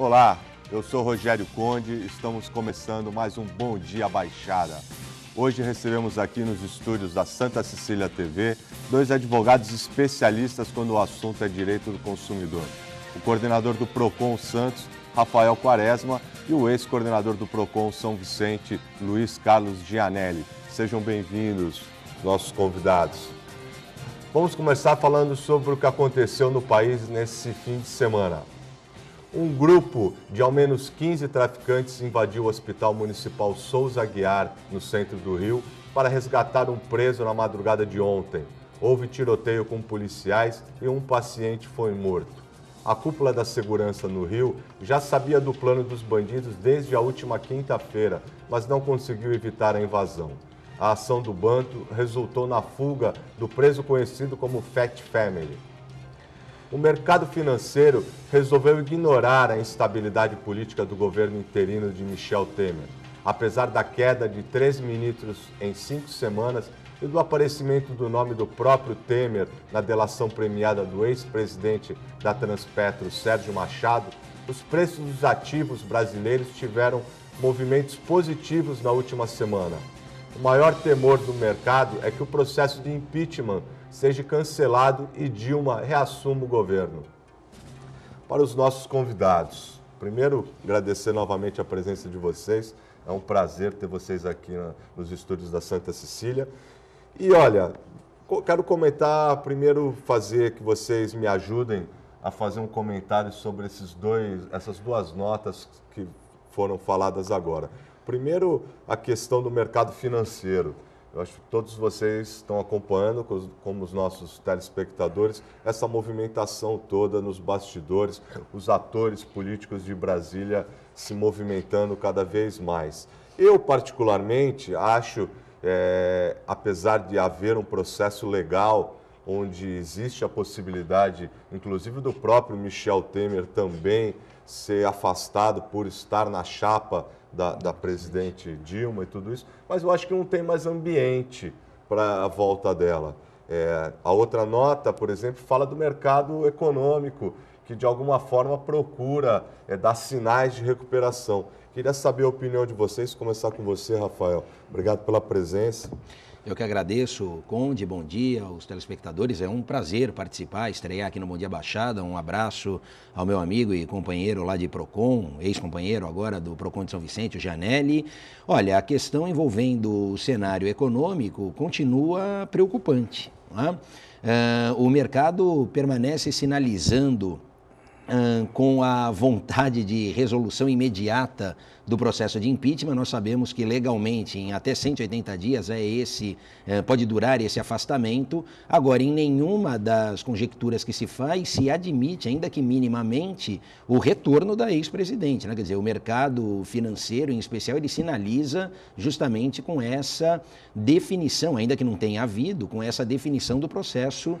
Olá, eu sou Rogério Conde, estamos começando mais um Bom Dia Baixada. Hoje recebemos aqui nos estúdios da Santa Cecília TV dois advogados especialistas quando o assunto é direito do consumidor. O coordenador do PROCON Santos, Rafael Quaresma, e o ex-coordenador do PROCON São Vicente, Luiz Carlos Gianelli. Sejam bem-vindos, nossos convidados. Vamos começar falando sobre o que aconteceu no país nesse fim de semana um grupo de ao menos 15 traficantes invadiu o Hospital Municipal Souza Aguiar, no centro do Rio, para resgatar um preso na madrugada de ontem. Houve tiroteio com policiais e um paciente foi morto. A cúpula da segurança no Rio já sabia do plano dos bandidos desde a última quinta-feira, mas não conseguiu evitar a invasão. A ação do bando resultou na fuga do preso conhecido como Fat Family o mercado financeiro resolveu ignorar a instabilidade política do governo interino de Michel Temer. Apesar da queda de três ministros em cinco semanas e do aparecimento do nome do próprio Temer na delação premiada do ex-presidente da Transpetro, Sérgio Machado, os preços dos ativos brasileiros tiveram movimentos positivos na última semana. O maior temor do mercado é que o processo de impeachment seja cancelado e Dilma reassuma o governo. Para os nossos convidados, primeiro agradecer novamente a presença de vocês. É um prazer ter vocês aqui na, nos estúdios da Santa Cecília. E olha, quero comentar, primeiro fazer que vocês me ajudem a fazer um comentário sobre esses dois, essas duas notas que foram faladas agora. Primeiro, a questão do mercado financeiro. Eu acho que todos vocês estão acompanhando, como os nossos telespectadores, essa movimentação toda nos bastidores, os atores políticos de Brasília se movimentando cada vez mais. Eu, particularmente, acho, é, apesar de haver um processo legal onde existe a possibilidade, inclusive do próprio Michel Temer também ser afastado por estar na chapa da, da presidente Dilma e tudo isso, mas eu acho que não tem mais ambiente para a volta dela. É, a outra nota, por exemplo, fala do mercado econômico, que de alguma forma procura é, dar sinais de recuperação. Queria saber a opinião de vocês, começar com você, Rafael. Obrigado pela presença. Eu que agradeço, Conde, bom dia aos telespectadores. É um prazer participar, estrear aqui no Bom Dia Baixada. Um abraço ao meu amigo e companheiro lá de Procon, ex-companheiro agora do Procon de São Vicente, o Janelli. Olha, a questão envolvendo o cenário econômico continua preocupante. Uh, o mercado permanece sinalizando com a vontade de resolução imediata do processo de impeachment, nós sabemos que legalmente, em até 180 dias, é esse é, pode durar esse afastamento. Agora, em nenhuma das conjecturas que se faz se admite, ainda que minimamente, o retorno da ex-presidente. Né? Quer dizer, o mercado financeiro, em especial, ele sinaliza justamente com essa definição, ainda que não tenha havido, com essa definição do processo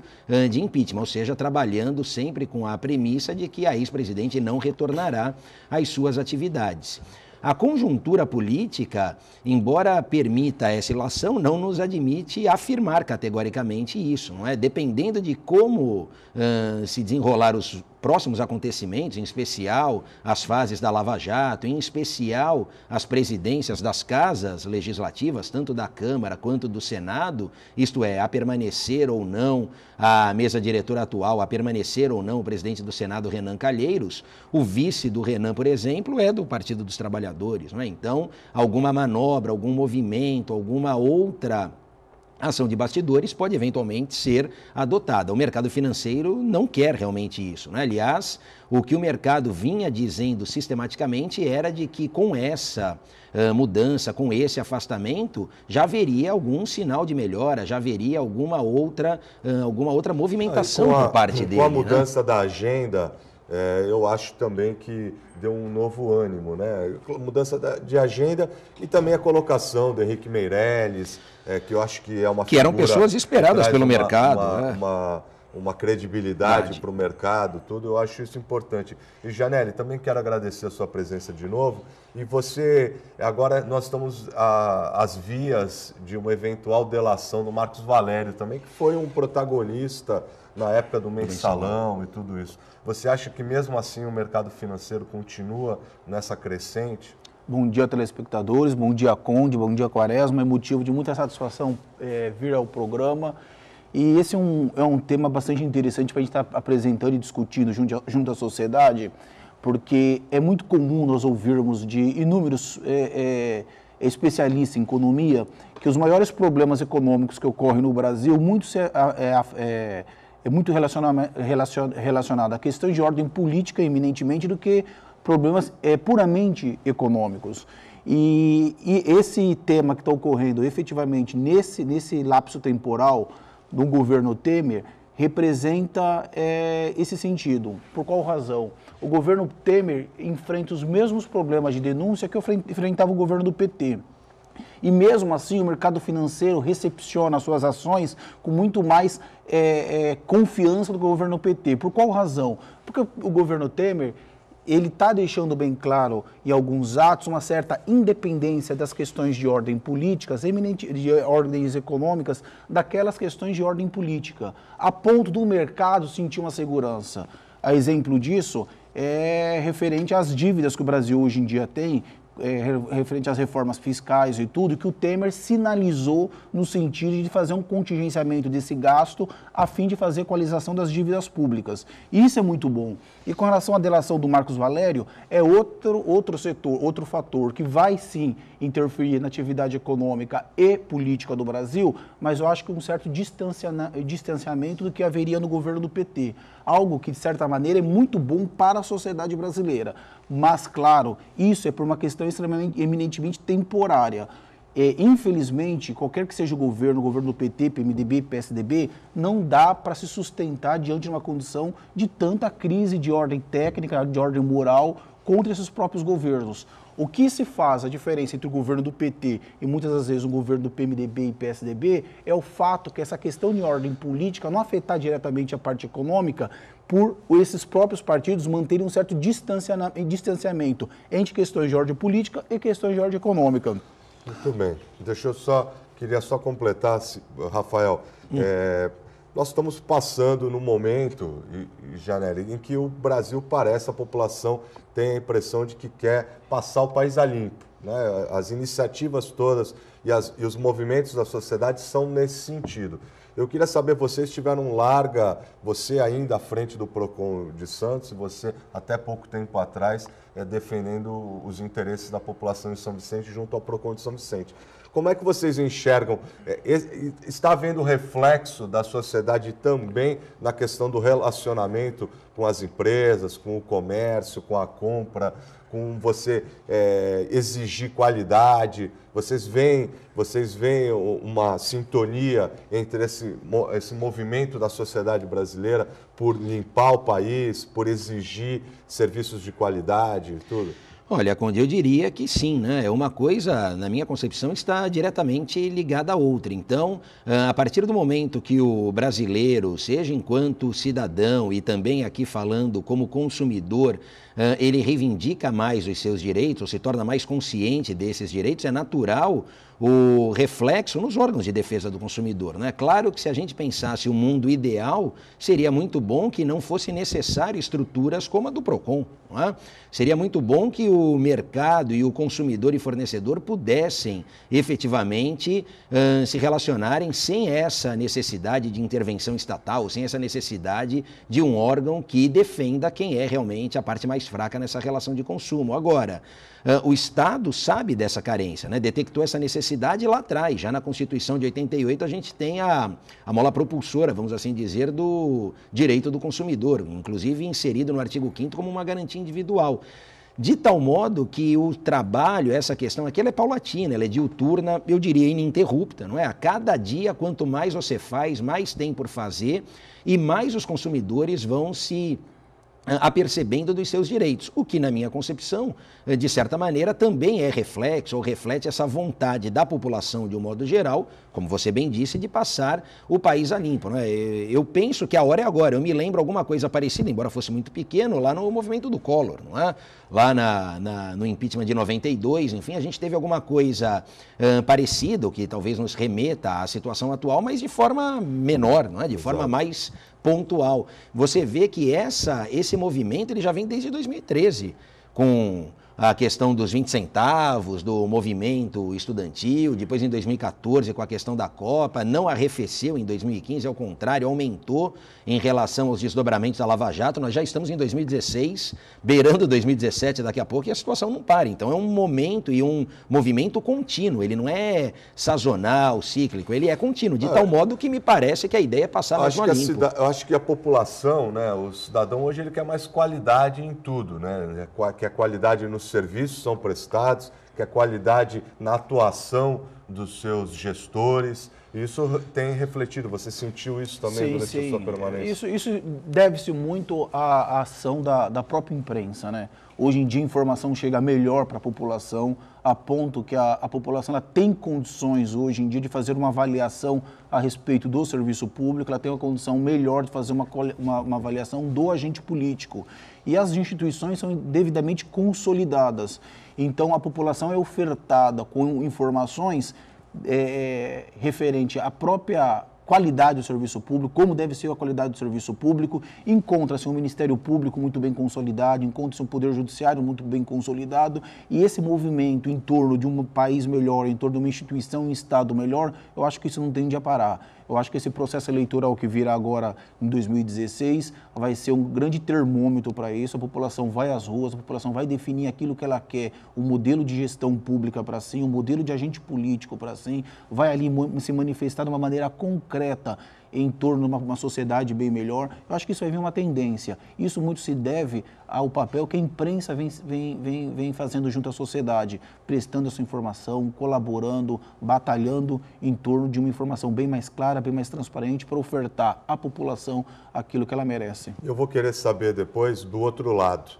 de impeachment, ou seja, trabalhando sempre com a premissa de que que a ex-presidente não retornará às suas atividades. A conjuntura política, embora permita essa ilação, não nos admite afirmar categoricamente isso, não é? Dependendo de como uh, se desenrolar os próximos acontecimentos, em especial as fases da Lava Jato, em especial as presidências das casas legislativas, tanto da Câmara quanto do Senado, isto é, a permanecer ou não a mesa diretora atual, a permanecer ou não o presidente do Senado, Renan Calheiros, o vice do Renan, por exemplo, é do Partido dos Trabalhadores. Não é? Então, alguma manobra, algum movimento, alguma outra ação de bastidores pode eventualmente ser adotada. O mercado financeiro não quer realmente isso. Né? Aliás, o que o mercado vinha dizendo sistematicamente era de que com essa uh, mudança, com esse afastamento, já haveria algum sinal de melhora, já haveria alguma outra, uh, alguma outra movimentação ah, a, por parte com dele. Com né? a mudança né? da agenda é, eu acho também que deu um novo ânimo, né? Mudança de agenda e também a colocação do Henrique Meirelles, é, que eu acho que é uma Que eram pessoas esperadas pelo uma, mercado. Uma, né? uma, uma credibilidade para o mercado, tudo, eu acho isso importante. E Janelle, também quero agradecer a sua presença de novo. E você, agora nós estamos às vias de uma eventual delação do Marcos Valério também, que foi um protagonista na época do mensalão, mensalão e tudo isso. Você acha que mesmo assim o mercado financeiro continua nessa crescente? Bom dia, telespectadores. Bom dia, Conde. Bom dia, Quaresma. É motivo de muita satisfação é, vir ao programa. E esse é um, é um tema bastante interessante para a gente estar tá apresentando e discutindo junto, junto à sociedade, porque é muito comum nós ouvirmos de inúmeros é, é, especialistas em economia que os maiores problemas econômicos que ocorrem no Brasil, muito se, é, é é muito relacionado a questões de ordem política, eminentemente, do que problemas é, puramente econômicos. E, e esse tema que está ocorrendo efetivamente nesse, nesse lapso temporal do governo Temer representa é, esse sentido. Por qual razão? O governo Temer enfrenta os mesmos problemas de denúncia que enfrentava o governo do PT. E mesmo assim, o mercado financeiro recepciona suas ações com muito mais é, é, confiança do governo PT. Por qual razão? Porque o governo Temer ele está deixando bem claro em alguns atos uma certa independência das questões de ordem políticas, de ordens econômicas, daquelas questões de ordem política, a ponto do mercado sentir uma segurança. A exemplo disso é referente às dívidas que o Brasil hoje em dia tem é, referente às reformas fiscais e tudo, que o Temer sinalizou no sentido de fazer um contingenciamento desse gasto a fim de fazer equalização das dívidas públicas. Isso é muito bom. E com relação à delação do Marcos Valério, é outro, outro setor, outro fator que vai sim interferir na atividade econômica e política do Brasil, mas eu acho que um certo distanciamento do que haveria no governo do PT. Algo que, de certa maneira, é muito bom para a sociedade brasileira. Mas, claro, isso é por uma questão extremamente, eminentemente temporária é, infelizmente, qualquer que seja o governo, o governo do PT, PMDB, PSDB, não dá para se sustentar diante de uma condição de tanta crise de ordem técnica, de ordem moral contra esses próprios governos. O que se faz a diferença entre o governo do PT e muitas das vezes o governo do PMDB e PSDB é o fato que essa questão de ordem política não afetar diretamente a parte econômica, por esses próprios partidos manterem um certo distanciamento entre questões de ordem política e questões de ordem econômica. Muito bem. Deixa eu só, queria só completar, Rafael. Hum. É, nós estamos passando num momento, Janelli, em que o Brasil parece, a população tem a impressão de que quer passar o país a limpo. Né? As iniciativas todas e, as, e os movimentos da sociedade são nesse sentido. Eu queria saber, vocês tiveram larga, você ainda à frente do PROCON de Santos, você até pouco tempo atrás é, defendendo os interesses da população de São Vicente junto ao PROCON de São Vicente. Como é que vocês enxergam? É, está havendo reflexo da sociedade também na questão do relacionamento com as empresas, com o comércio, com a compra, com você é, exigir qualidade? Vocês veem, vocês veem uma sintonia entre esse, esse movimento da sociedade brasileira por limpar o país, por exigir serviços de qualidade e tudo? Olha, quando eu diria que sim, né? É uma coisa, na minha concepção, está diretamente ligada à outra. Então, ah, a partir do momento que o brasileiro, seja enquanto cidadão e também aqui falando como consumidor, ele reivindica mais os seus direitos, se torna mais consciente desses direitos, é natural o reflexo nos órgãos de defesa do consumidor. Né? Claro que se a gente pensasse o um mundo ideal, seria muito bom que não fosse necessário estruturas como a do PROCON. É? Seria muito bom que o mercado e o consumidor e fornecedor pudessem efetivamente uh, se relacionarem sem essa necessidade de intervenção estatal, sem essa necessidade de um órgão que defenda quem é realmente a parte mais fraca nessa relação de consumo. Agora, o Estado sabe dessa carência, né? detectou essa necessidade lá atrás. Já na Constituição de 88, a gente tem a, a mola propulsora, vamos assim dizer, do direito do consumidor, inclusive inserido no artigo 5 como uma garantia individual de tal modo que o trabalho, essa questão aqui, ela é paulatina, ela é diuturna, eu diria ininterrupta, não é? A cada dia, quanto mais você faz, mais tem por fazer e mais os consumidores vão se apercebendo dos seus direitos, o que, na minha concepção, eh, de certa maneira, também é reflexo ou reflete essa vontade da população, de um modo geral, como você bem disse, de passar o país a limpo. Né? Eh, eu penso que a hora é agora. Eu me lembro alguma coisa parecida, embora fosse muito pequeno, lá no movimento do Collor, não é? lá na, na, no impeachment de 92, enfim, a gente teve alguma coisa hum, parecida, que talvez nos remeta à situação atual, mas de forma menor, não é? de Exato. forma mais pontual. Você vê que essa, esse movimento ele já vem desde 2013, com a questão dos 20 centavos, do movimento estudantil, depois em 2014 com a questão da Copa, não arrefeceu em 2015, ao contrário, aumentou em relação aos desdobramentos da Lava Jato. Nós já estamos em 2016, beirando 2017 daqui a pouco, e a situação não para. Então é um momento e um movimento contínuo, ele não é sazonal, cíclico, ele é contínuo, de ah, tal modo que me parece que a ideia é passar mais uma limpo. Eu acho que a população, né, o cidadão hoje, ele quer mais qualidade em tudo, né? Quer qualidade no os serviços são prestados, que a qualidade na atuação dos seus gestores. Isso tem refletido, você sentiu isso também sim, durante sim. a sua permanência? Isso, isso deve-se muito à, à ação da, da própria imprensa. Né? Hoje em dia, a informação chega melhor para a população a ponto que a, a população ela tem condições hoje em dia de fazer uma avaliação a respeito do serviço público, ela tem uma condição melhor de fazer uma, uma, uma avaliação do agente político. E as instituições são devidamente consolidadas. Então, a população é ofertada com informações é, é referente à própria qualidade do serviço público, como deve ser a qualidade do serviço público. Encontra-se um Ministério Público muito bem consolidado, encontra-se um Poder Judiciário muito bem consolidado. E esse movimento em torno de um país melhor, em torno de uma instituição, um Estado melhor, eu acho que isso não tende a parar. Eu acho que esse processo eleitoral que virá agora em 2016 vai ser um grande termômetro para isso. A população vai às ruas, a população vai definir aquilo que ela quer, o modelo de gestão pública para si, o modelo de agente político para si, vai ali se manifestar de uma maneira concreta em torno de uma, uma sociedade bem melhor. Eu acho que isso vai vir uma tendência. Isso muito se deve ao papel que a imprensa vem, vem, vem, vem fazendo junto à sociedade, prestando essa informação, colaborando, batalhando em torno de uma informação bem mais clara, bem mais transparente, para ofertar à população aquilo que ela merece. Eu vou querer saber depois do outro lado,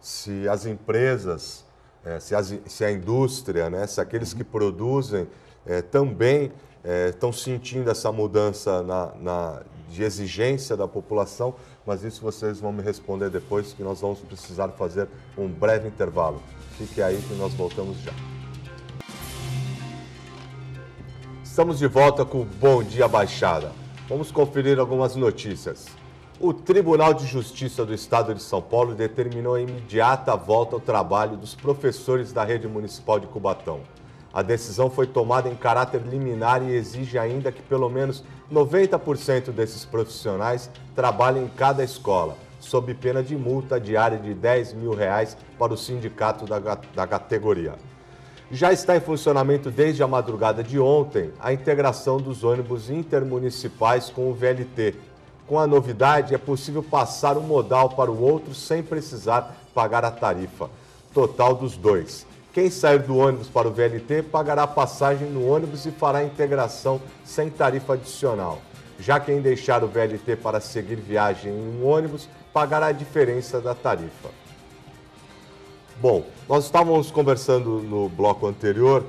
se as empresas, eh, se, as, se a indústria, né, se aqueles uhum. que produzem é, também estão é, sentindo essa mudança na, na, de exigência da população, mas isso vocês vão me responder depois, que nós vamos precisar fazer um breve intervalo. Fique aí que nós voltamos já. Estamos de volta com o Bom Dia Baixada. Vamos conferir algumas notícias. O Tribunal de Justiça do Estado de São Paulo determinou a imediata volta ao trabalho dos professores da rede municipal de Cubatão. A decisão foi tomada em caráter liminar e exige ainda que pelo menos 90% desses profissionais trabalhem em cada escola, sob pena de multa diária de 10 mil reais para o sindicato da, da categoria. Já está em funcionamento desde a madrugada de ontem a integração dos ônibus intermunicipais com o VLT. Com a novidade, é possível passar um modal para o outro sem precisar pagar a tarifa total dos dois. Quem sair do ônibus para o VLT pagará passagem no ônibus e fará integração sem tarifa adicional. Já quem deixar o VLT para seguir viagem em um ônibus pagará a diferença da tarifa. Bom, nós estávamos conversando no bloco anterior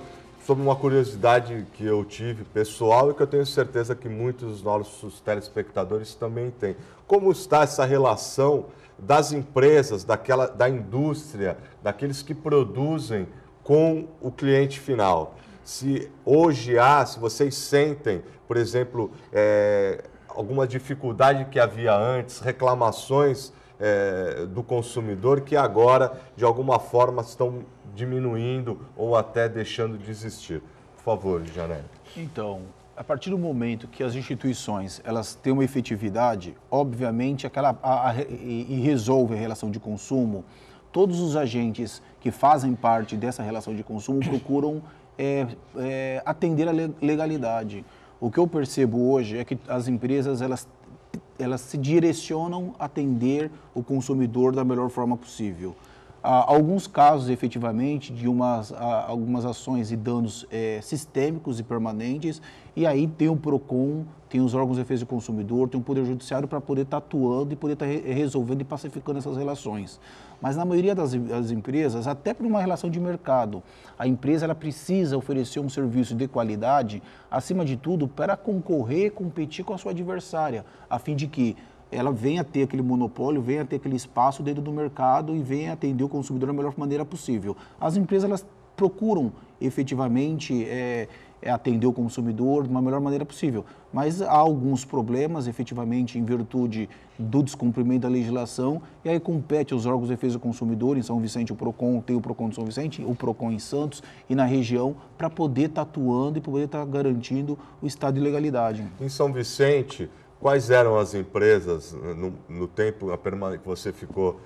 sobre uma curiosidade que eu tive pessoal e que eu tenho certeza que muitos dos nossos telespectadores também têm. Como está essa relação das empresas, daquela, da indústria, daqueles que produzem com o cliente final? Se hoje há, se vocês sentem, por exemplo, é, alguma dificuldade que havia antes, reclamações é, do consumidor que agora, de alguma forma, estão diminuindo ou até deixando de existir. Por favor, Janel. Então, a partir do momento que as instituições elas têm uma efetividade, obviamente aquela a, a, e resolve a relação de consumo, todos os agentes que fazem parte dessa relação de consumo procuram é, é, atender a legalidade. O que eu percebo hoje é que as empresas elas elas se direcionam a atender o consumidor da melhor forma possível. Há alguns casos, efetivamente, de umas, algumas ações e danos é, sistêmicos e permanentes, e aí tem o PROCON, tem os órgãos de defesa do consumidor, tem o Poder Judiciário para poder estar tá atuando e poder estar tá re resolvendo e pacificando essas relações. Mas na maioria das, das empresas, até por uma relação de mercado, a empresa ela precisa oferecer um serviço de qualidade, acima de tudo, para concorrer, competir com a sua adversária, a fim de que ela venha a ter aquele monopólio, venha a ter aquele espaço dentro do mercado e venha atender o consumidor da melhor maneira possível. As empresas elas procuram efetivamente é, atender o consumidor da melhor maneira possível, mas há alguns problemas efetivamente em virtude do descumprimento da legislação e aí compete aos órgãos de defesa do consumidor em São Vicente o Procon tem o Procon de São Vicente, o Procon em Santos e na região para poder estar tá atuando e poder estar tá garantindo o estado de legalidade. Em São Vicente Quais eram as empresas eh, no, no tempo que você ficou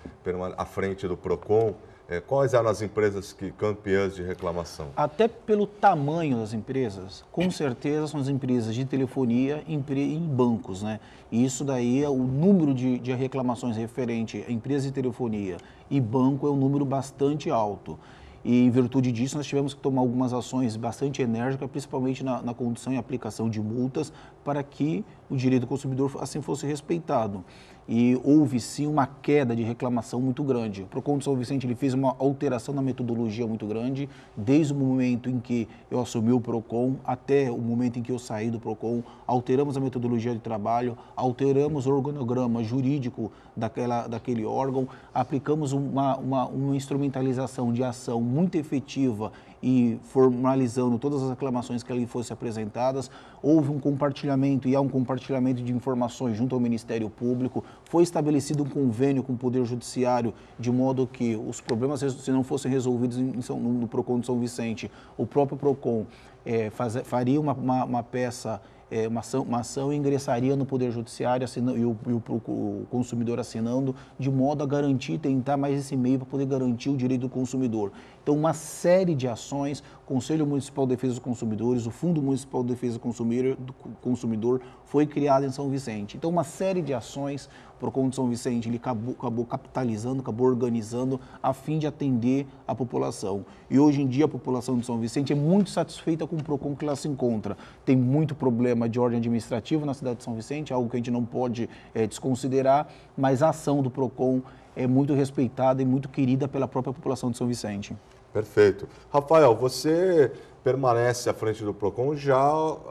à frente do PROCON? É, quais eram as empresas que, campeãs de reclamação? Até pelo tamanho das empresas, com certeza são as empresas de telefonia e em bancos. Né? E isso daí, é o número de, de reclamações referente a empresas de telefonia e banco é um número bastante alto. E em virtude disso, nós tivemos que tomar algumas ações bastante enérgicas, principalmente na, na condução e aplicação de multas, para que o direito do consumidor assim fosse respeitado. E houve sim uma queda de reclamação muito grande. O Procon de São Vicente ele fez uma alteração na metodologia muito grande, desde o momento em que eu assumi o Procon até o momento em que eu saí do Procon, alteramos a metodologia de trabalho, alteramos o organograma jurídico daquela, daquele órgão, aplicamos uma, uma, uma instrumentalização de ação muito efetiva e formalizando todas as reclamações que ali fossem apresentadas. Houve um compartilhamento e há um compartilhamento de informações junto ao Ministério Público. Foi estabelecido um convênio com o Poder Judiciário, de modo que os problemas, se não fossem resolvidos São, no PROCON de São Vicente, o próprio PROCON é, faz, faria uma, uma, uma peça é, uma, ação, uma ação ingressaria no Poder Judiciário assinando, e, o, e o, o, consumidor assinando, de modo a garantir, tentar mais esse meio para poder garantir o direito do consumidor. Então, uma série de ações, Conselho Municipal de Defesa dos Consumidores, o Fundo Municipal de Defesa do Consumidor, do Consumidor foi criado em São Vicente. Então, uma série de ações PROCON de São Vicente ele acabou, acabou capitalizando, acabou organizando a fim de atender a população. E hoje em dia a população de São Vicente é muito satisfeita com o PROCON que lá se encontra. Tem muito problema de ordem administrativa na cidade de São Vicente, algo que a gente não pode é, desconsiderar, mas a ação do PROCON é muito respeitada e muito querida pela própria população de São Vicente. Perfeito. Rafael, você permanece à frente do PROCON já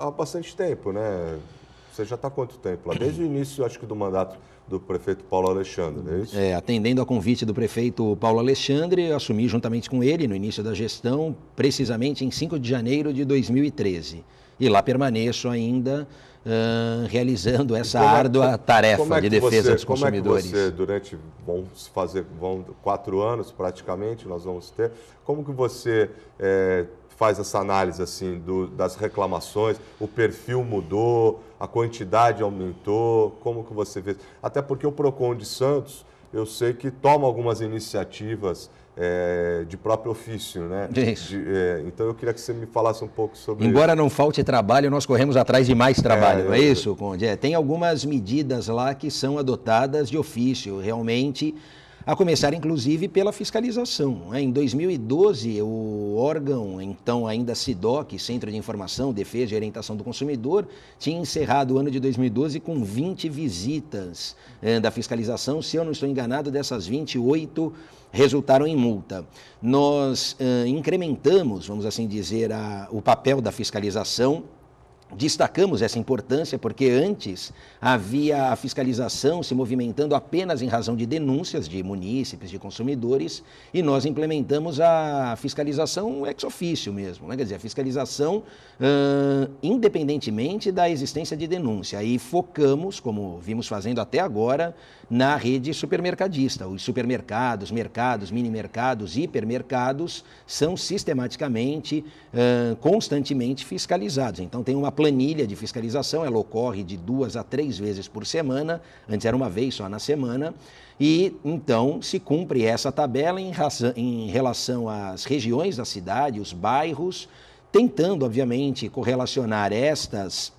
há bastante tempo, né? Você já está há quanto tempo? Lá? Desde o início, acho que, do mandato do prefeito Paulo Alexandre, é isso? É, atendendo a convite do prefeito Paulo Alexandre, assumi juntamente com ele no início da gestão, precisamente em 5 de janeiro de 2013. E lá permaneço ainda uh, realizando essa é árdua tarefa é de defesa você, dos consumidores. Como é que você, durante, vamos fazer vão, quatro anos praticamente, nós vamos ter, como que você eh, faz essa análise assim do, das reclamações, o perfil mudou, a quantidade aumentou, como que você vê? Até porque o PROCON de Santos, eu sei que toma algumas iniciativas é, de próprio ofício, né? Isso. De, é, então eu queria que você me falasse um pouco sobre. Embora não falte trabalho, nós corremos atrás de mais é, trabalho, é, não é isso, Conde? É, tem algumas medidas lá que são adotadas de ofício, realmente a começar inclusive pela fiscalização. É? Em 2012, o órgão, então ainda CIDOC, Centro de Informação, Defesa e Orientação do Consumidor, tinha encerrado o ano de 2012 com 20 visitas eh, da fiscalização. Se eu não estou enganado, dessas 28 resultaram em multa. Nós eh, incrementamos, vamos assim dizer, a, o papel da fiscalização Destacamos essa importância porque antes havia a fiscalização se movimentando apenas em razão de denúncias de munícipes, de consumidores, e nós implementamos a fiscalização ex ofício mesmo, né? quer dizer, a fiscalização uh, independentemente da existência de denúncia. E focamos, como vimos fazendo até agora, na rede supermercadista. Os supermercados, mercados, mini mercados, hipermercados são sistematicamente, constantemente fiscalizados. Então tem uma planilha de fiscalização, ela ocorre de duas a três vezes por semana, antes era uma vez só na semana, e então se cumpre essa tabela em, razão, em relação às regiões da cidade, os bairros, tentando, obviamente, correlacionar estas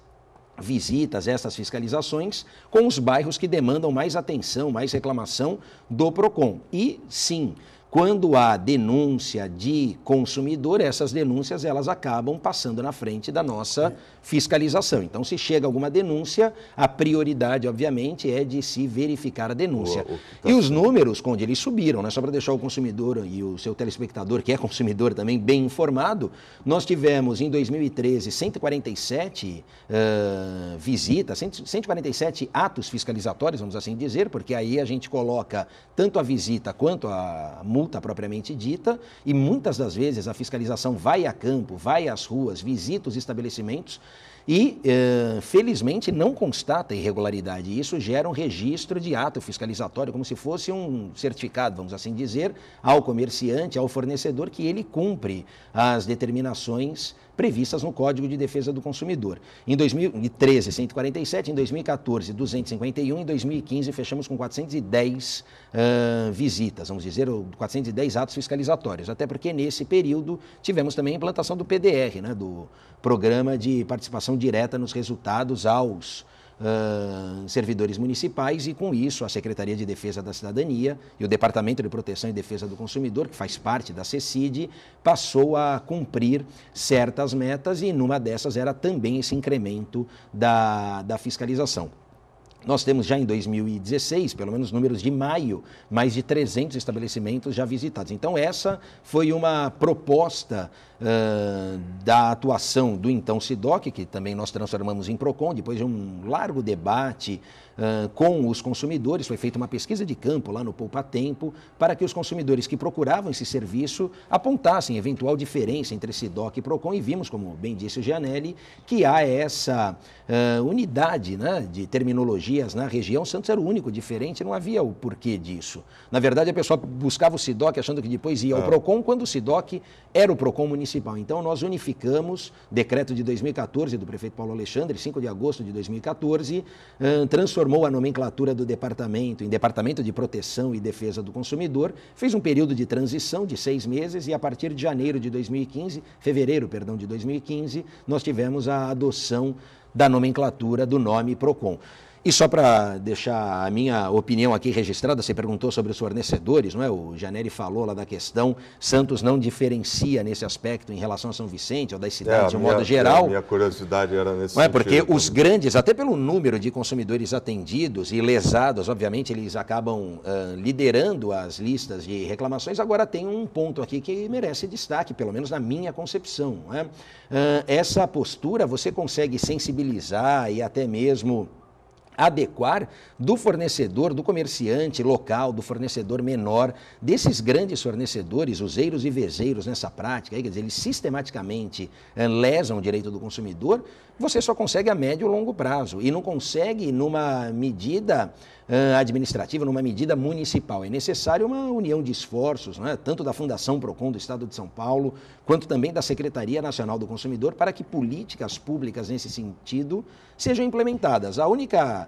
visitas, essas fiscalizações, com os bairros que demandam mais atenção, mais reclamação do PROCON. E sim, quando há denúncia de consumidor, essas denúncias elas acabam passando na frente da nossa fiscalização. Então, se chega alguma denúncia, a prioridade, obviamente, é de se verificar a denúncia. tá e os certo. números, onde eles subiram, né? Só para deixar o consumidor e o seu telespectador, que é consumidor também, bem informado, nós tivemos em 2013 147 uh, visitas, 147 atos fiscalizatórios, vamos assim dizer, porque aí a gente coloca tanto a visita quanto a multa multa propriamente dita, e muitas das vezes a fiscalização vai a campo, vai às ruas, visita os estabelecimentos e, eh, felizmente, não constata irregularidade. Isso gera um registro de ato fiscalizatório, como se fosse um certificado, vamos assim dizer, ao comerciante, ao fornecedor, que ele cumpre as determinações previstas no Código de Defesa do Consumidor. Em 2013, 147, em 2014, 251, em 2015 fechamos com 410 uh, visitas, vamos dizer, 410 atos fiscalizatórios, até porque nesse período tivemos também a implantação do PDR, né, do Programa de Participação Direta nos Resultados aos servidores municipais e, com isso, a Secretaria de Defesa da Cidadania e o Departamento de Proteção e Defesa do Consumidor, que faz parte da CECID, passou a cumprir certas metas e numa dessas era também esse incremento da, da fiscalização. Nós temos já em 2016, pelo menos números de maio, mais de 300 estabelecimentos já visitados. Então, essa foi uma proposta uh, da atuação do então SIDOC, que também nós transformamos em PROCON, depois de um largo debate uh, com os consumidores. Foi feita uma pesquisa de campo lá no Poupa Tempo, para que os consumidores que procuravam esse serviço apontassem eventual diferença entre SIDOC e PROCON. E vimos, como bem disse o Gianelli, que há essa uh, unidade né, de terminologia na né? região, Santos era o único diferente, não havia o porquê disso. Na verdade, a pessoa buscava o SIDOC achando que depois ia ao é. PROCON, quando o SIDOC era o PROCON municipal. Então, nós unificamos, decreto de 2014 do prefeito Paulo Alexandre, 5 de agosto de 2014, transformou a nomenclatura do departamento em Departamento de Proteção e Defesa do Consumidor, fez um período de transição de seis meses e a partir de janeiro de 2015, fevereiro, perdão, de 2015, nós tivemos a adoção da nomenclatura do nome PROCON. E só para deixar a minha opinião aqui registrada, você perguntou sobre os fornecedores, não é? O Janeri falou lá da questão, Santos não diferencia nesse aspecto em relação a São Vicente ou das é, cidades é, de um minha, modo geral. É, minha curiosidade era nesse não é? Porque sentido, os grandes, até pelo número de consumidores atendidos e lesados, obviamente eles acabam uh, liderando as listas de reclamações. Agora tem um ponto aqui que merece destaque, pelo menos na minha concepção. Não é? Uh, essa postura você consegue sensibilizar e até mesmo adequar do fornecedor, do comerciante local, do fornecedor menor, desses grandes fornecedores, useiros e vezeiros nessa prática, quer dizer, eles sistematicamente eh, lesam o direito do consumidor, você só consegue a médio e longo prazo e não consegue numa medida eh, administrativa, numa medida municipal. É necessário uma união de esforços, né, tanto da Fundação Procon do Estado de São Paulo, quanto também da Secretaria Nacional do Consumidor, para que políticas públicas nesse sentido sejam implementadas. A única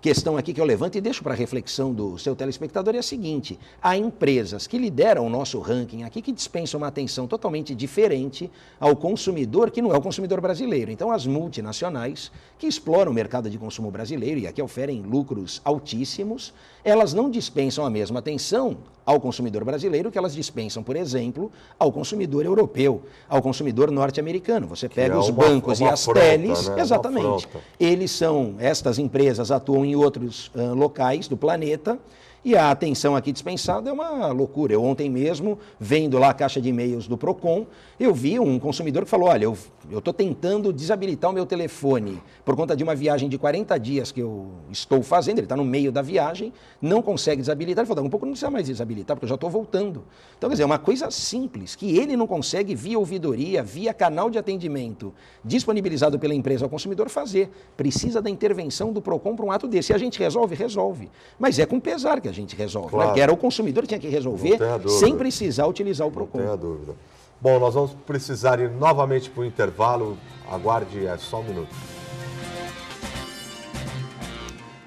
questão aqui que eu levanto e deixo para reflexão do seu telespectador é a seguinte: há empresas que lideram o nosso ranking aqui que dispensam uma atenção totalmente diferente ao consumidor que não é o consumidor brasileiro. Então, as multinacionais que exploram o mercado de consumo brasileiro e aqui oferem lucros altíssimos, elas não dispensam a mesma atenção ao consumidor brasileiro que elas dispensam, por exemplo, ao consumidor europeu, ao consumidor norte-americano. Você pega é os uma, bancos uma e as frota, teles, né? É exatamente. Eles são, estas empresas atuam em em outros uh, locais do planeta, e a atenção aqui dispensada é uma loucura. Eu ontem mesmo, vendo lá a caixa de e-mails do Procon, eu vi um consumidor que falou: olha, eu estou tentando desabilitar o meu telefone por conta de uma viagem de 40 dias que eu estou fazendo, ele está no meio da viagem, não consegue desabilitar. Ele falou: um pouco não precisa mais desabilitar, porque eu já estou voltando. Então, quer dizer, é uma coisa simples que ele não consegue, via ouvidoria, via canal de atendimento disponibilizado pela empresa ao consumidor, fazer. Precisa da intervenção do Procon para um ato desse. E a gente resolve? Resolve. Mas é com pesar, quer a gente resolve. Claro. Na o consumidor tinha que resolver sem precisar utilizar o PROCON. Não tenha dúvida. Bom, nós vamos precisar ir novamente para o intervalo. Aguarde é, só um minuto.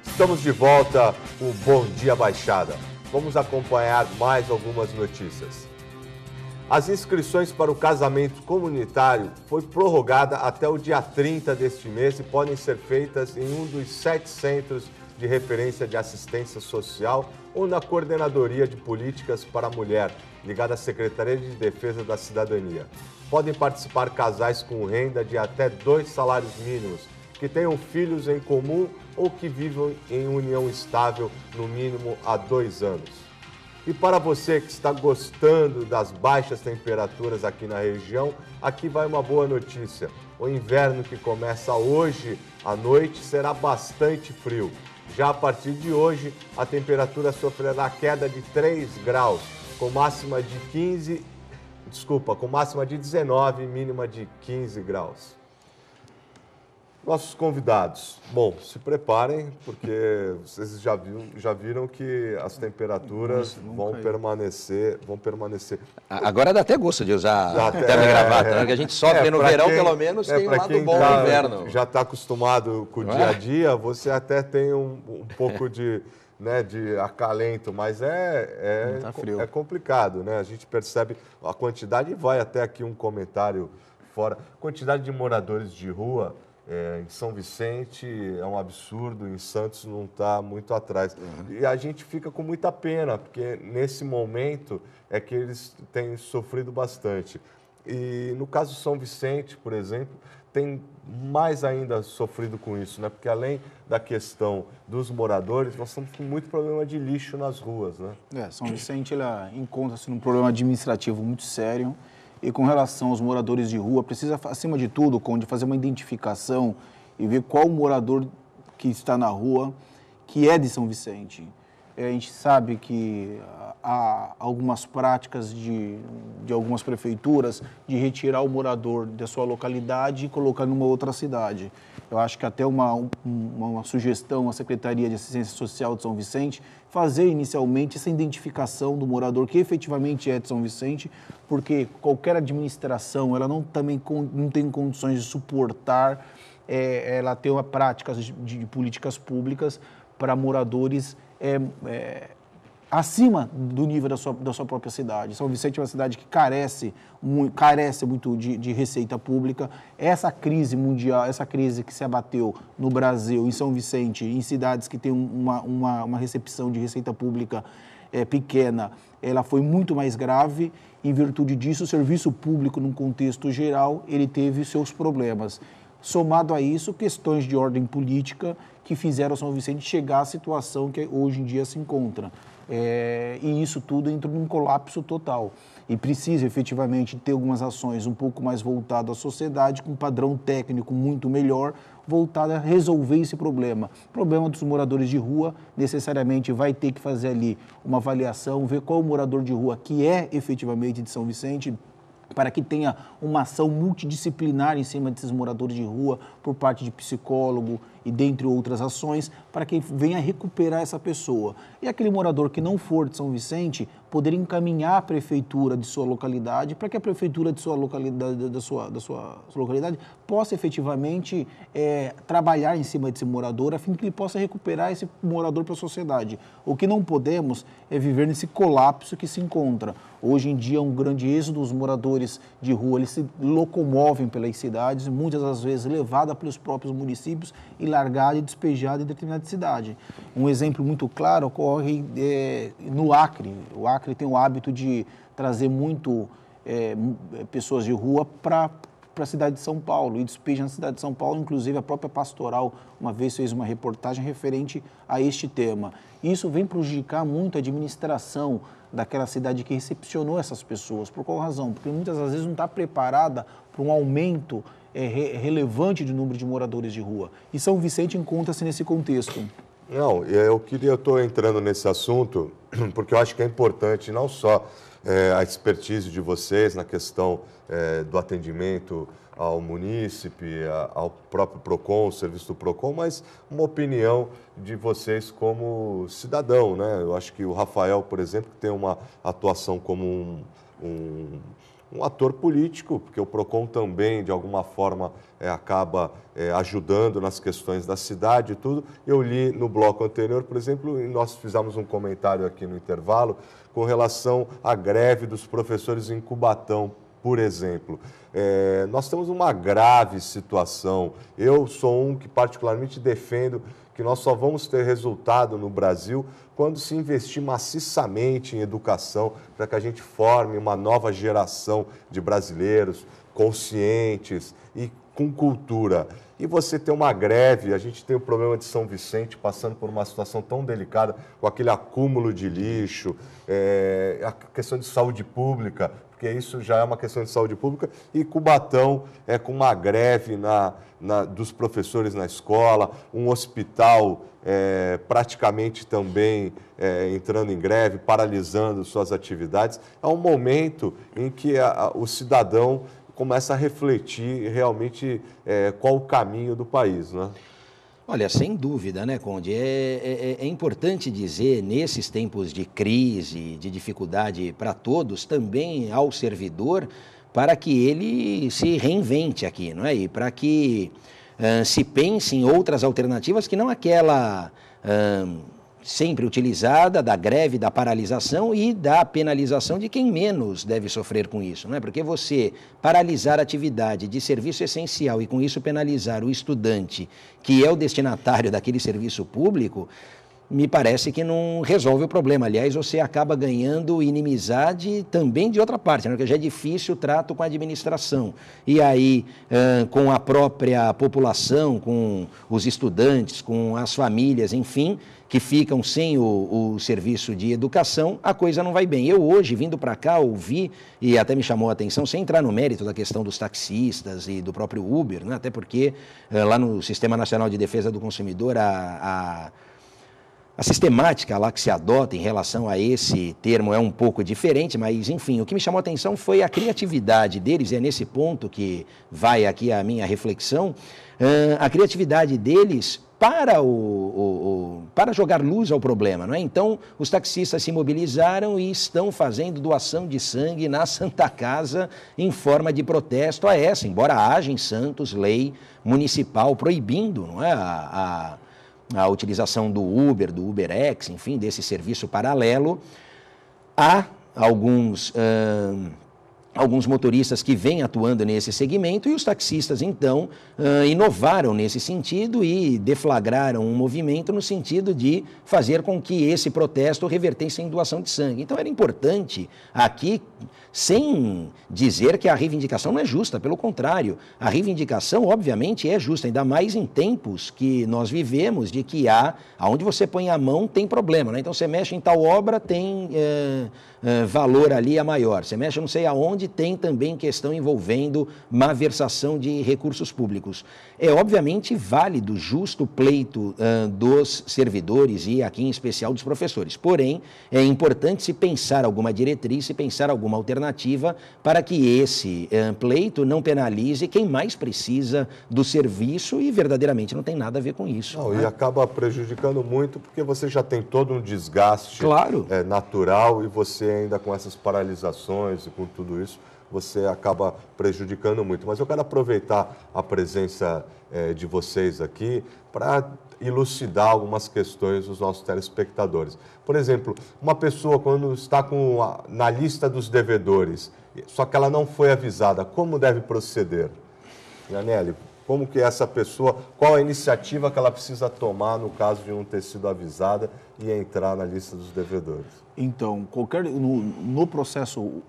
Estamos de volta o Bom Dia Baixada. Vamos acompanhar mais algumas notícias. As inscrições para o casamento comunitário foi prorrogada até o dia 30 deste mês e podem ser feitas em um dos sete centros de Referência de Assistência Social ou na Coordenadoria de Políticas para a Mulher, ligada à Secretaria de Defesa da Cidadania. Podem participar casais com renda de até dois salários mínimos, que tenham filhos em comum ou que vivam em união estável no mínimo há dois anos. E para você que está gostando das baixas temperaturas aqui na região, aqui vai uma boa notícia. O inverno que começa hoje à noite será bastante frio. Já a partir de hoje, a temperatura sofrerá queda de 3 graus, com máxima de 15, desculpa, com máxima de 19 e mínima de 15 graus. Nossos convidados, bom, se preparem, porque vocês já, viu, já viram que as temperaturas Nossa, vão permanecer, vão permanecer. Agora dá até gosto de usar dá até, é, gravata, né? que a gente sofre é, no verão, quem, pelo menos, é, tem um lado bom tá, no inverno. Já está acostumado com o dia é? a dia, você até tem um, um pouco de, né, de acalento, mas é, é, tá é complicado, né? A gente percebe a quantidade, e vai até aqui um comentário fora, quantidade de moradores de rua é, em São Vicente é um absurdo, em Santos não está muito atrás. Uhum. E a gente fica com muita pena, porque nesse momento é que eles têm sofrido bastante. E no caso São Vicente, por exemplo, tem mais ainda sofrido com isso, né? Porque além da questão dos moradores, nós estamos com muito problema de lixo nas ruas, né? É, São Vicente encontra-se num problema administrativo muito sério e com relação aos moradores de rua, precisa, acima de tudo, Conde, fazer uma identificação e ver qual morador que está na rua que é de São Vicente. A gente sabe que há algumas práticas de, de algumas prefeituras de retirar o morador da sua localidade e colocar numa outra cidade. Eu acho que até uma, uma, uma sugestão à Secretaria de Assistência Social de São Vicente fazer inicialmente essa identificação do morador que efetivamente é de São Vicente, porque qualquer administração ela não também não tem condições de suportar é, ela ter uma prática de, de políticas públicas para moradores é, é, acima do nível da sua, da sua própria cidade. São Vicente é uma cidade que carece, muito, carece muito de, de receita pública. Essa crise mundial, essa crise que se abateu no Brasil, em São Vicente, em cidades que têm uma, uma, uma recepção de receita pública é, pequena, ela foi muito mais grave. Em virtude disso, o serviço público, num contexto geral, ele teve seus problemas. Somado a isso, questões de ordem política que fizeram São Vicente chegar à situação que hoje em dia se encontra. É, e isso tudo entra num colapso total. E precisa efetivamente ter algumas ações um pouco mais voltadas à sociedade, com um padrão técnico muito melhor, voltada a resolver esse problema. O problema dos moradores de rua necessariamente vai ter que fazer ali uma avaliação, ver qual o morador de rua que é efetivamente de São Vicente, para que tenha uma ação multidisciplinar em cima desses moradores de rua por parte de psicólogo, e dentre outras ações, para que venha recuperar essa pessoa. E aquele morador que não for de São Vicente poder encaminhar a prefeitura de sua localidade para que a prefeitura de sua localidade, da sua, da sua, sua localidade possa efetivamente é, trabalhar em cima desse morador, a fim que ele possa recuperar esse morador para a sociedade. O que não podemos é viver nesse colapso que se encontra. Hoje em dia, um grande êxodo, os moradores de rua eles se locomovem pelas cidades, muitas das vezes levadas pelos próprios municípios e largada e despejada em determinada cidade. Um exemplo muito claro ocorre é, no Acre. O Acre tem o hábito de trazer muito é, é pessoas de rua para para a cidade de São Paulo e despeja na cidade de São Paulo, inclusive a própria pastoral uma vez fez uma reportagem referente a este tema. Isso vem prejudicar muito a administração daquela cidade que recepcionou essas pessoas. Por qual razão? Porque muitas vezes não está preparada para um aumento é, é, relevante de número de moradores de rua. E São Vicente encontra-se nesse contexto. Não, eu queria, estou entrando nesse assunto, porque eu acho que é importante não só é, a expertise de vocês na questão é, do atendimento ao munícipe, a, ao próprio PROCON, o serviço do PROCON, mas uma opinião de vocês como cidadão, né? Eu acho que o Rafael, por exemplo, que tem uma atuação como um, um um ator político, porque o PROCON também, de alguma forma, é, acaba é, ajudando nas questões da cidade e tudo. Eu li no bloco anterior, por exemplo, e nós fizemos um comentário aqui no intervalo com relação à greve dos professores em Cubatão, por exemplo. É, nós temos uma grave situação. Eu sou um que, particularmente, defendo que nós só vamos ter resultado no Brasil quando se investir maciçamente em educação para que a gente forme uma nova geração de brasileiros conscientes e com cultura. E você tem uma greve, a gente tem o problema de São Vicente passando por uma situação tão delicada, com aquele acúmulo de lixo, é, a questão de saúde pública, porque isso já é uma questão de saúde pública, e Cubatão é com uma greve na, na dos professores na escola, um hospital é, praticamente também é, entrando em greve, paralisando suas atividades. É um momento em que a, a, o cidadão começa a refletir realmente é, qual o caminho do país. Né? Olha, sem dúvida, né, Conde? É, é, é, é, importante dizer, nesses tempos de crise, de dificuldade para todos, também ao servidor, para que ele se reinvente aqui, não é? E para que uh, se pense em outras alternativas que não aquela. Uh, sempre utilizada da greve, da paralisação e da penalização de quem menos deve sofrer com isso, não é? Porque você paralisar atividade de serviço essencial e com isso penalizar o estudante, que é o destinatário daquele serviço público, me parece que não resolve o problema. Aliás, você acaba ganhando inimizade também de outra parte, né? porque já é difícil o trato com a administração. E aí, com a própria população, com os estudantes, com as famílias, enfim, que ficam sem o, o, serviço de educação, a coisa não vai bem. Eu hoje, vindo para cá, ouvi, e até me chamou a atenção, sem entrar no mérito da questão dos taxistas e do próprio Uber, né? até porque é, lá no Sistema Nacional de Defesa do Consumidor, a, a, a sistemática lá que se adota em relação a esse termo é um pouco diferente, mas enfim, o que me chamou a atenção foi a criatividade deles, e é nesse ponto que vai aqui a minha reflexão, a criatividade deles para o, o, para jogar luz ao é problema, não é? Então, os taxistas se mobilizaram e estão fazendo doação de sangue na Santa Casa em forma de protesto a essa, embora haja em Santos lei municipal proibindo, não é, a, a, a utilização do Uber, do UberX, enfim, desse serviço paralelo, há alguns hum, alguns motoristas que vêm atuando nesse segmento e os taxistas, então, ah, inovaram nesse sentido e deflagraram um movimento no sentido de fazer com que esse protesto revertesse em doação de sangue. Então, era importante aqui, sem dizer que a reivindicação não é justa, pelo contrário, a reivindicação, obviamente, é justa, ainda mais em tempos que nós vivemos de que há, aonde você põe a mão, tem problema. Né? Então, você mexe em tal obra, tem. Eh, eh, valor ali é maior. Você mexe, não sei aonde, tem também questão envolvendo malversação de recursos públicos. É obviamente válido, justo pleito uh, dos servidores e aqui em especial dos professores. Porém, é importante se pensar alguma diretriz, se pensar alguma alternativa para que esse uh, pleito não penalize quem mais precisa do serviço e verdadeiramente não tem nada a ver com isso. Não, né? E acaba prejudicando muito porque você já tem todo um desgaste claro. é, natural e você ainda com essas paralisações e com tudo isso você acaba prejudicando muito. Mas eu quero aproveitar a presença é, de vocês aqui para elucidar algumas questões dos nossos telespectadores. Por exemplo, uma pessoa quando está com a, na lista dos devedores, só que ela não foi avisada, como deve proceder? Janelle, como que essa pessoa, qual a iniciativa que ela precisa tomar no caso de não ter sido avisada e entrar na lista dos devedores? Então, qualquer no, no processo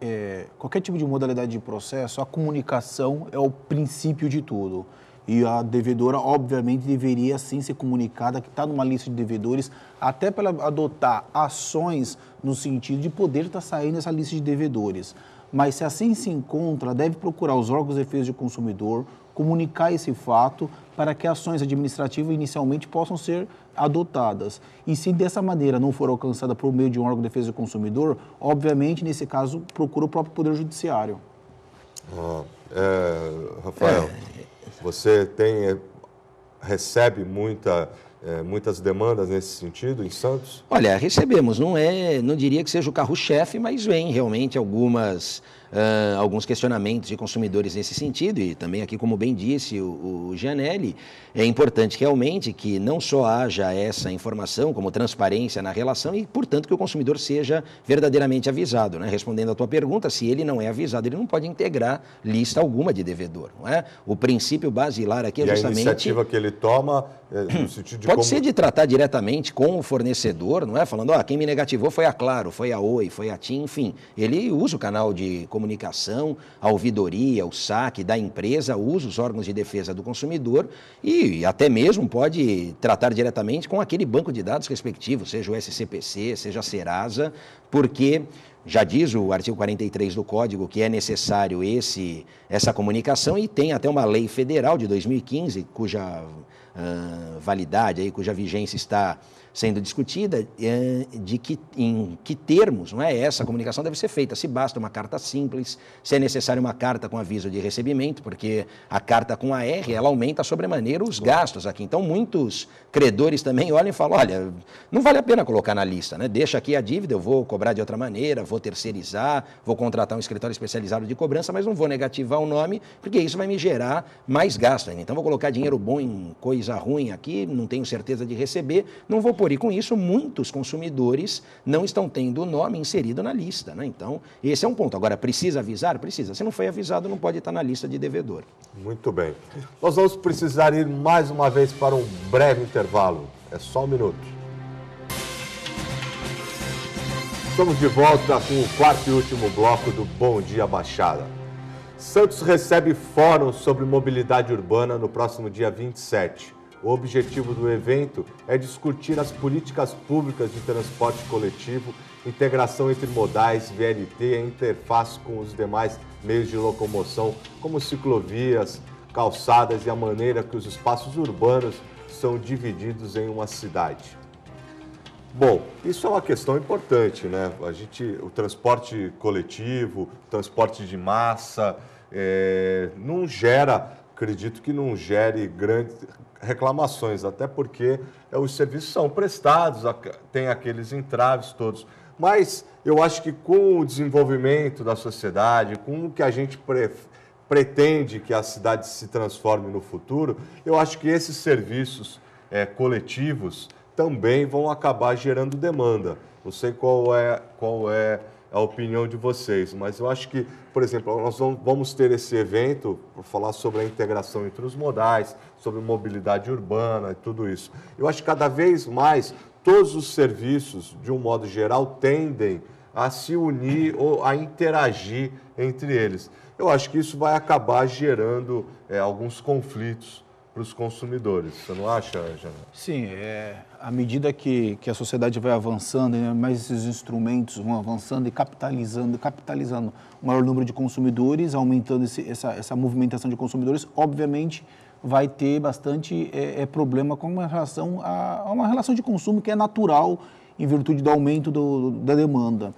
é, qualquer tipo de modalidade de processo, a comunicação é o princípio de tudo. E a devedora, obviamente, deveria sim ser comunicada, que está numa lista de devedores, até para adotar ações no sentido de poder estar tá saindo dessa lista de devedores. Mas se assim se encontra, deve procurar os órgãos de defesa do consumidor, comunicar esse fato para que ações administrativas inicialmente possam ser adotadas. E se dessa maneira não for alcançada por meio de um órgão de defesa do consumidor, obviamente, nesse caso, procura o próprio Poder Judiciário. Ah, é, Rafael, é. você tem, é, recebe muita é, muitas demandas nesse sentido em Santos? Olha, recebemos. Não é, não diria que seja o carro-chefe, mas vem realmente algumas uh, alguns questionamentos de consumidores nesse sentido, e também aqui, como bem disse o, o Gianelli, é importante realmente que não só haja essa informação, como transparência na relação, e, portanto, que o consumidor seja verdadeiramente avisado. Né? Respondendo à tua pergunta, se ele não é avisado, ele não pode integrar lista alguma de devedor. Não é? O princípio basilar aqui é e justamente. A iniciativa que ele toma, é, no hum. sentido de. Pode como... ser de tratar diretamente com o fornecedor, não é? Falando, ah, quem me negativou foi a Claro, foi a Oi, foi a TIM, enfim. Ele usa o canal de comunicação comunicação, a ouvidoria, o SAC da empresa, usa os órgãos de defesa do consumidor e até mesmo pode tratar diretamente com aquele banco de dados respectivo, seja o SCPC, seja a Serasa, porque já diz o artigo 43 do Código que é necessário esse, essa comunicação e tem até uma lei federal de 2015, cuja uh, validade, aí, cuja vigência está sendo discutida eh, de que, em que termos não é, essa comunicação deve ser feita, se basta uma carta simples, se é necessário uma carta com aviso de recebimento, porque a carta com AR ela aumenta sobremaneira os gastos aqui. Então, muitos credores também olham e falam: olha, não vale a pena colocar na lista, né? deixa aqui a dívida, eu vou cobrar de outra maneira, vou terceirizar, vou contratar um escritório especializado de cobrança, mas não vou negativar o nome, porque isso vai me gerar mais gasto ainda. Então, vou colocar dinheiro bom em coisa ruim aqui, não tenho certeza de receber, não vou supor. E com isso, muitos consumidores não estão tendo o nome inserido na lista. Né? Então, esse é um ponto. Agora, precisa avisar? Precisa. Se não foi avisado, não pode estar na lista de devedor. Muito bem. Nós vamos precisar ir mais uma vez para um breve intervalo. É só um minuto. Estamos de volta com o quarto e último bloco do Bom Dia Baixada. Santos recebe fórum sobre mobilidade urbana no próximo dia 27. O objetivo do evento é discutir as políticas públicas de transporte coletivo, integração entre modais, VLT a interface com os demais meios de locomoção, como ciclovias, calçadas e a maneira que os espaços urbanos são divididos em uma cidade. Bom, isso é uma questão importante, né? A gente, o transporte coletivo, transporte de massa, é, não gera acredito que não gere grandes reclamações, até porque é, os serviços são prestados, tem aqueles entraves todos. Mas eu acho que com o desenvolvimento da sociedade, com o que a gente pre pretende que a cidade se transforme no futuro, eu acho que esses serviços é, coletivos também vão acabar gerando demanda. Não sei qual é, qual é a opinião de vocês, mas eu acho que por exemplo, nós vamos ter esse evento para falar sobre a integração entre os modais, sobre mobilidade urbana e tudo isso. Eu acho que cada vez mais todos os serviços, de um modo geral, tendem a se unir ou a interagir entre eles. Eu acho que isso vai acabar gerando é, alguns conflitos para os consumidores. Você não acha, Jana? Sim, é, à medida que, que a sociedade vai avançando, né, mais esses instrumentos vão avançando e capitalizando, capitalizando o maior número de consumidores, aumentando esse, essa, essa movimentação de consumidores, obviamente vai ter bastante é, é, problema com uma relação a, a, uma relação de consumo que é natural em virtude do aumento do, da demanda.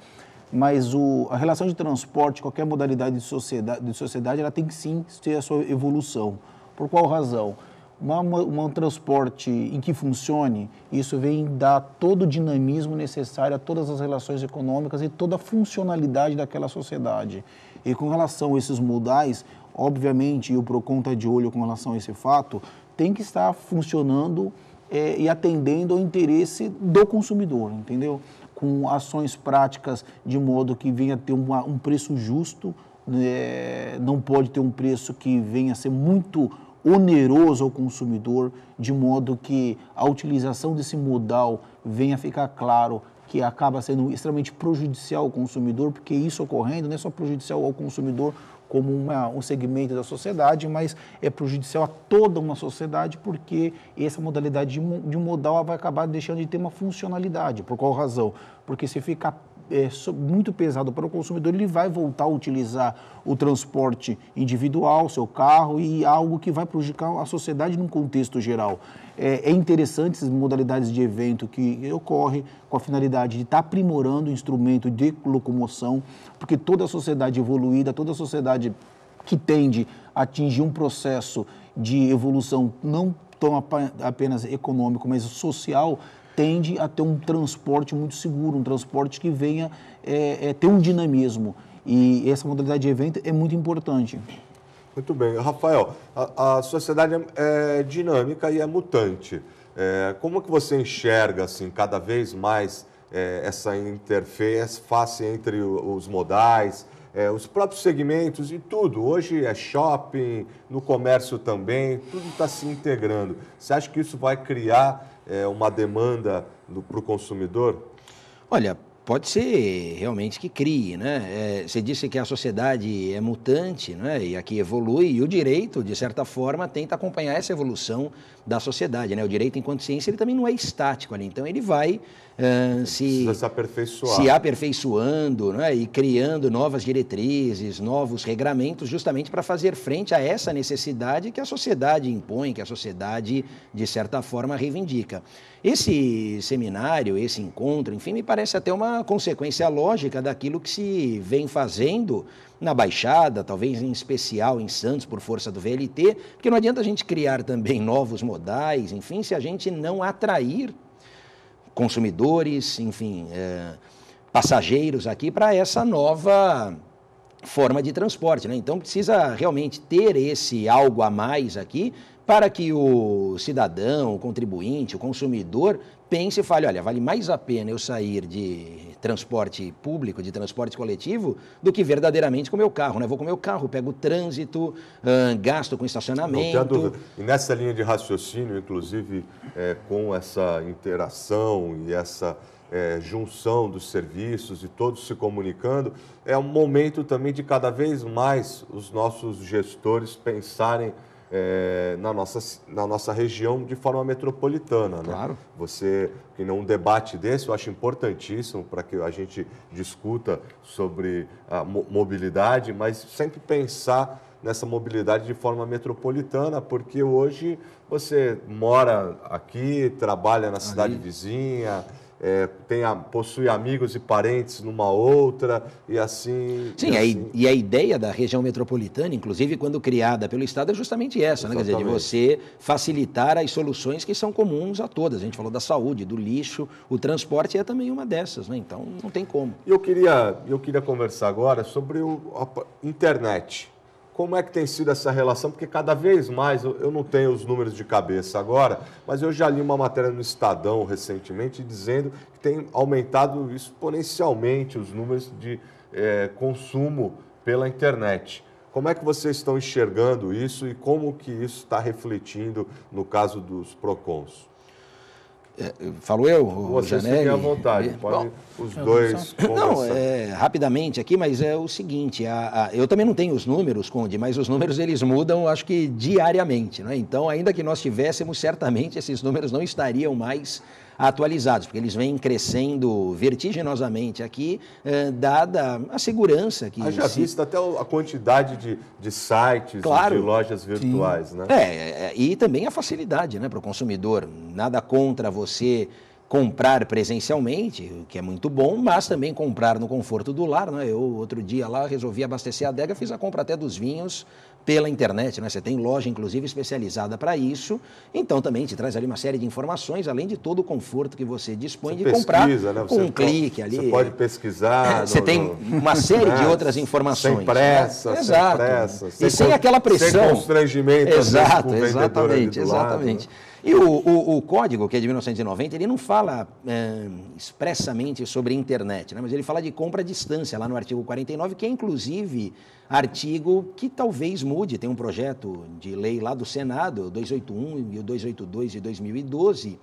Mas o, a relação de transporte, qualquer modalidade de sociedade, de sociedade, ela tem que sim ter a sua evolução. Por qual razão? um transporte em que funcione, isso vem dar todo o dinamismo necessário a todas as relações econômicas e toda a funcionalidade daquela sociedade. E com relação a esses modais, obviamente, e o PROCON está de olho com relação a esse fato, tem que estar funcionando é, e atendendo ao interesse do consumidor, entendeu? Com ações práticas de modo que venha ter uma, um preço justo, né? não pode ter um preço que venha a ser muito oneroso ao consumidor, de modo que a utilização desse modal venha a ficar claro que acaba sendo extremamente prejudicial ao consumidor, porque isso ocorrendo não é só prejudicial ao consumidor como uma, um segmento da sociedade, mas é prejudicial a toda uma sociedade, porque essa modalidade de, de modal vai acabar deixando de ter uma funcionalidade. Por qual razão? Porque se ficar é, muito pesado para o consumidor, ele vai voltar a utilizar o transporte individual, seu carro, e algo que vai prejudicar a sociedade num contexto geral. É, é interessante essas modalidades de evento que ocorre com a finalidade de estar tá aprimorando o instrumento de locomoção, porque toda a sociedade evoluída, toda a sociedade que tende a atingir um processo de evolução não tão apenas econômico, mas social, tende a ter um transporte muito seguro, um transporte que venha é, é, ter um dinamismo. E essa modalidade de evento é muito importante. Muito bem. Rafael, a, a sociedade é, é dinâmica e é mutante. É, como que você enxerga assim, cada vez mais é, essa interface entre os modais, é, os próprios segmentos e tudo. Hoje é shopping, no comércio também, tudo está se integrando. Você acha que isso vai criar é, uma demanda para o consumidor? Olha, pode ser realmente que crie, né? É, você disse que a sociedade é mutante, né? E aqui evolui e o direito, de certa forma, tenta acompanhar essa evolução da sociedade. Né? O direito enquanto ciência ele também não é estático ali, então ele vai uh, se, se, se aperfeiçoando né? e criando novas diretrizes, novos regramentos, justamente para fazer frente a essa necessidade que a sociedade impõe, que a sociedade, de certa forma, reivindica. Esse seminário, esse encontro, enfim, me parece até uma consequência lógica daquilo que se vem fazendo na Baixada, talvez em especial em Santos, por força do VLT, porque não adianta a gente criar também novos modais, enfim, se a gente não atrair consumidores, enfim, é, passageiros aqui para essa nova forma de transporte. Né? Então precisa realmente ter esse algo a mais aqui para que o cidadão, o contribuinte, o consumidor pense e fale: olha, vale mais a pena eu sair de transporte público, de transporte coletivo, do que verdadeiramente com o meu carro. Né? Vou com o meu carro, pego o trânsito, gasto com estacionamento. Não dúvida. E nessa linha de raciocínio, inclusive é, com essa interação e essa. É, junção dos serviços e todos se comunicando, é um momento também de cada vez mais os nossos gestores pensarem é, na, nossa, na nossa região de forma metropolitana. Né? Claro. Você, que um debate desse, eu acho importantíssimo para que a gente discuta sobre a mobilidade, mas sempre pensar nessa mobilidade de forma metropolitana, porque hoje você mora aqui, trabalha na cidade vizinha, é, tem possui amigos e parentes numa outra, e assim. Sim, e, assim. A, e a ideia da região metropolitana, inclusive quando criada pelo Estado, é justamente essa, né? quer dizer, de você facilitar as soluções que são comuns a todas. A gente falou da saúde, do lixo, o transporte é também uma dessas, né? então não tem como. Eu queria, eu queria conversar agora sobre o, a internet. Como é que tem sido essa relação? Porque cada vez mais, eu não tenho os números de cabeça agora, mas eu já li uma matéria no Estadão recentemente dizendo que tem aumentado exponencialmente os números de é, consumo pela internet. Como é que vocês estão enxergando isso e como que isso está refletindo no caso dos PROCONs? É, falo eu, Vocês Janelli? a à vontade, é, pode Bom, os dois Não, é, rapidamente aqui, mas é o seguinte, a, a, eu também não tenho os números, Conde, mas os números eles mudam, acho que diariamente, né? Então, ainda que nós tivéssemos, certamente esses números não estariam mais atualizados, porque eles vêm crescendo vertiginosamente aqui, eh, dada a segurança que... Haja se... vista até a quantidade de, de sites, claro, de lojas virtuais, sim. né? É, é, é, e também a facilidade né, para o consumidor. Nada contra você comprar presencialmente, o que é muito bom, mas também comprar no conforto do lar. Né? Eu, outro dia lá, resolvi abastecer a adega, fiz a compra até dos vinhos pela internet, né? você tem loja inclusive especializada para isso, então também te traz ali uma série de informações, além de todo o conforto que você dispõe você de comprar né? com um clique ali. Você pode pesquisar. É, você no, tem no... uma série de né? outras informações. Né? Sem pressa, né? Exato. sem pressa. E sem, sem aquela pressão. Sem constrangimento. Exato, exatamente, exatamente. Lado, né? E o, o, o, código, que é de 1990, ele não fala é, expressamente sobre internet, né? mas ele fala de compra à distância, lá no artigo 49, que é inclusive artigo que talvez mude. Tem um projeto de lei lá do Senado, 281 e o 282 de 2012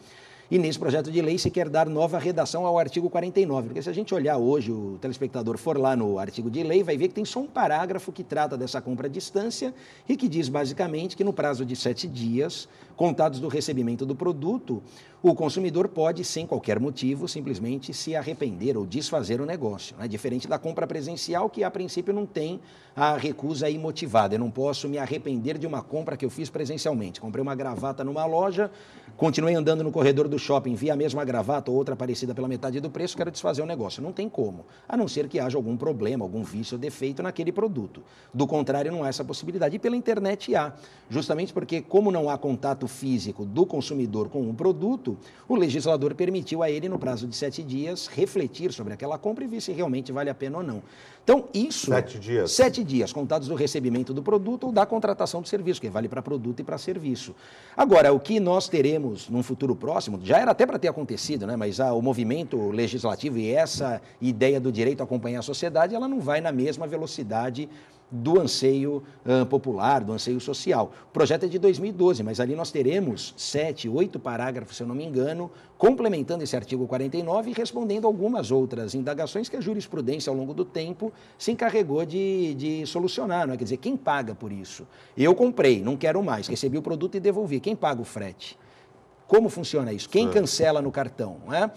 e nesse projeto de lei se quer dar nova redação ao artigo 49, porque se a gente olhar hoje, o telespectador for lá no artigo de lei, vai ver que tem só um parágrafo que trata dessa compra à distância e que diz basicamente que no prazo de sete dias, contados do recebimento do produto, o consumidor pode, sem qualquer motivo, simplesmente se arrepender ou desfazer o negócio. Né? Diferente da compra presencial, que a princípio não tem a recusa imotivada. Eu não posso me arrepender de uma compra que eu fiz presencialmente. Comprei uma gravata numa loja, continuei andando no corredor do shopping, vi a mesma gravata ou outra parecida pela metade do preço, quero desfazer o negócio. Não tem como, a não ser que haja algum problema, algum vício ou defeito naquele produto. Do contrário, não há essa possibilidade. E pela internet há, justamente porque, como não há contato físico do consumidor com o produto, o legislador permitiu a ele, no prazo de sete dias, refletir sobre aquela compra e ver se realmente vale a pena ou não. Então, isso. Sete dias. Sete dias, contados do recebimento do produto ou da contratação do serviço, que vale para produto e para serviço. Agora, o que nós teremos num futuro próximo, já era até para ter acontecido, né? mas ah, o movimento legislativo e essa ideia do direito a acompanhar a sociedade, ela não vai na mesma velocidade do anseio popular, do anseio social. O projeto é de 2012, mas ali nós teremos sete, oito parágrafos, se eu não me engano, complementando esse artigo 49 e respondendo algumas outras indagações que a jurisprudência, ao longo do tempo, se encarregou de, de solucionar. Não é? Quer dizer, quem paga por isso? Eu comprei, não quero mais, recebi o produto e devolvi. Quem paga o frete? Como funciona isso? Quem cancela no cartão? Não é?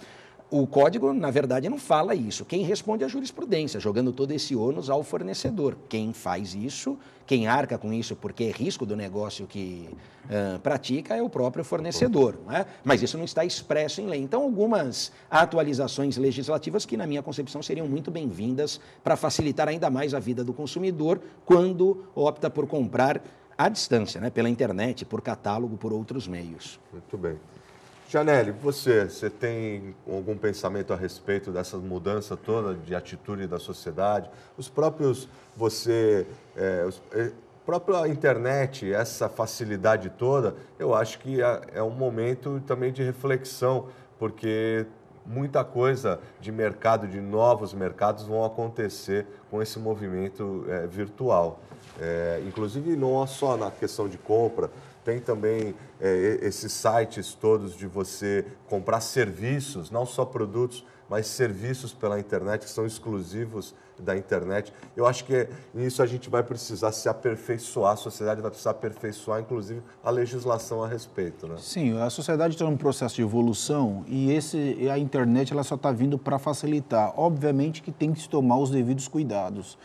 o código, na verdade, não fala isso. Quem responde é a jurisprudência, jogando todo esse ônus ao fornecedor. Quem faz isso, quem arca com isso porque é risco do negócio que uh, pratica é o próprio fornecedor. É? Mas isso não está expresso em lei. Então, algumas atualizações legislativas que, na minha concepção, seriam muito bem-vindas para facilitar ainda mais a vida do consumidor quando opta por comprar à distância, né? pela internet, por catálogo, por outros meios. Muito bem. Janelle, você, você tem algum pensamento a respeito dessa mudança toda de atitude da sociedade? Os próprios, você, é, os, é, própria internet, essa facilidade toda, eu acho que é, é um momento também de reflexão, porque muita coisa de mercado, de novos mercados, vão acontecer com esse movimento é, virtual. É, inclusive, não só na questão de compra, tem também é, esses sites todos de você comprar serviços, não só produtos, mas serviços pela internet que são exclusivos da internet. Eu acho que nisso a gente vai precisar se aperfeiçoar, a sociedade vai precisar aperfeiçoar, inclusive, a legislação a respeito. Né? Sim, a sociedade está num processo de evolução e esse, a internet ela só está vindo para facilitar. Obviamente que tem que se tomar os devidos cuidados.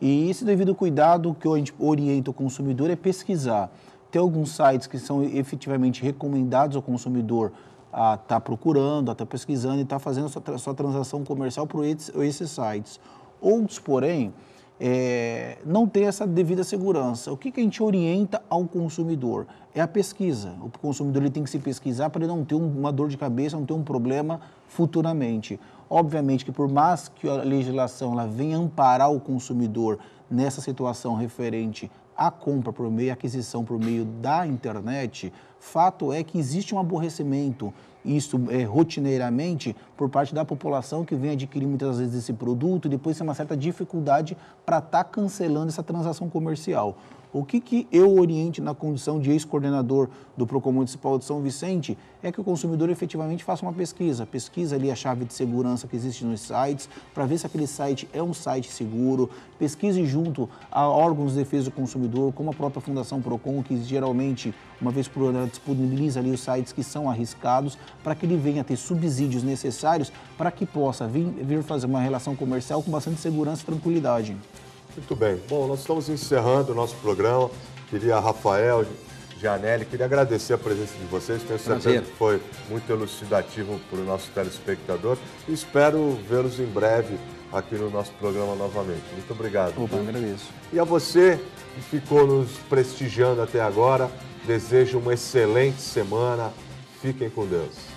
E esse devido cuidado que a gente orienta o consumidor é pesquisar. Tem alguns sites que são efetivamente recomendados ao consumidor a estar tá procurando, a estar tá pesquisando e estar tá fazendo sua, sua transação comercial por esses, esses sites. Outros, porém, é, não tem essa devida segurança. O que, que a gente orienta ao consumidor? É a pesquisa. O consumidor ele tem que se pesquisar para ele não ter uma dor de cabeça, não ter um problema futuramente. Obviamente que por mais que a legislação ela venha amparar o consumidor nessa situação referente a compra por meio, a aquisição por meio da internet, fato é que existe um aborrecimento, isso é, rotineiramente, por parte da população que vem adquirir muitas vezes esse produto e depois tem uma certa dificuldade para estar tá cancelando essa transação comercial. O que, que eu oriente na condição de ex-coordenador do PROCON Municipal de São Vicente é que o consumidor efetivamente faça uma pesquisa. Pesquisa ali a chave de segurança que existe nos sites para ver se aquele site é um site seguro. Pesquise junto a órgãos de defesa do consumidor, como a própria Fundação PROCON, que geralmente, uma vez por ano, disponibiliza ali os sites que são arriscados para que ele venha ter subsídios necessários para que possa vir, vir fazer uma relação comercial com bastante segurança e tranquilidade. Muito bem. Bom, nós estamos encerrando o nosso programa. Queria Rafael, Janelli, queria agradecer a presença de vocês. Tenho certeza Prazer. que foi muito elucidativo para o nosso telespectador. espero vê-los em breve aqui no nosso programa novamente. Muito obrigado. Opa, agradeço. E a você que ficou nos prestigiando até agora, desejo uma excelente semana. Fiquem com Deus.